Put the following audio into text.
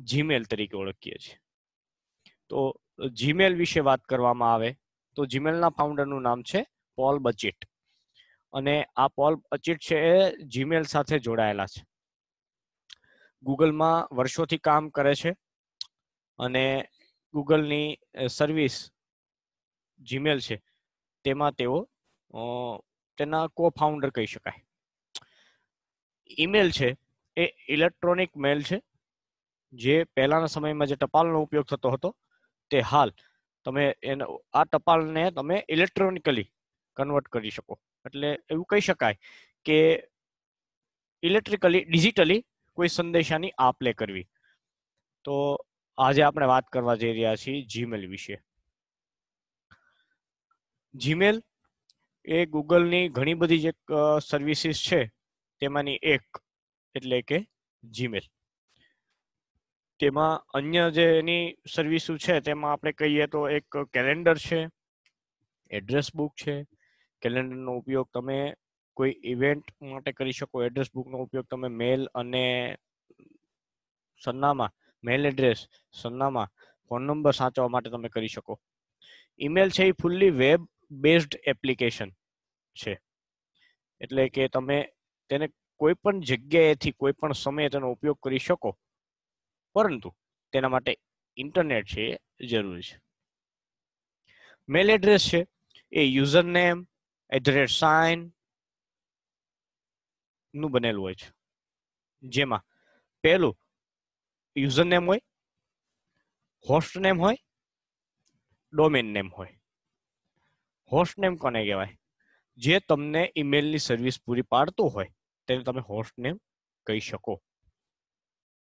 Gmail તરીકે ઓળખીએ છીએ તો જીમેલ વિશે વાત કરવામાં આવે તો જીમેલના ફાઉન્ડરનું નામ છે પોલ બચિટ અને આ પોલ બચિટ છે એ જીમેલ સાથે જોડાયેલા છે ગૂગલમાં વર્ષોથી કામ કરે છે અને ગૂગલની સર્વિસ જીમેલ છે તેમાં તેઓ તેના કો ફાઉન્ડર કહી શકાય ઈમેલ છે એ ઇલેક્ટ્રોનિક મેલ છે જે પહેલાના સમયમાં જે ટપાલનો ઉપયોગ થતો હતો તે હાલ તમે એનો આ ટપાલને તમે ઇલેક્ટ્રોનિકલી કન્વર્ટ કરી શકો એટલે એવું કહી શકાય કે ઇલેક્ટ્રિકલી ડિજિટલી કોઈ સંદેશાની આપ લે કરવી તો આજે આપણે વાત કરવા જઈ રહ્યા છીએ જીમેલ વિશે જીમેલ એ ગૂગલની ઘણી બધી જે સર્વિસીસ છે તેમાંની એક એટલે કે જીમેલ તેમાં અન્ય જે એની સર્વિસો છે તેમાં આપણે કહીએ તો એક કેલેન્ડર છે એડ્રેસ બુક છે કેલેન્ડરનો ઉપયોગ તમે કોઈ ઇવેન્ટ માટે કરી શકો એડ્રેસ બુકનો ઉપયોગ તમે મેલ અને સરનામા મેલ એડ્રેસ સરનામા ફોન નંબર સાચવવા માટે તમે કરી શકો ઈમેલ છે એ ફૂલ્લી વેબ બેઝડ એપ્લિકેશન છે એટલે કે તમે તેને કોઈ પણ જગ્યાએથી કોઈ પણ સમયે તેનો ઉપયોગ કરી શકો પરંતુ તેના માટે ઇન્ટરનેટ છે એ જરૂરી છે મેલ એડ્રેસ છે એ user name at the rate sign નું બનેલું હોય છે જેમાં પહેલું યુઝર નેમ હોય હોસ્ટ નેમ હોય ડોમેન નેમ હોય હોસ્ટ નેમ કોને કહેવાય જે તમને ઈમેલની સર્વિસ પૂરી પાડતું હોય તેને તમે હોસ્ટ નેમ કહી શકો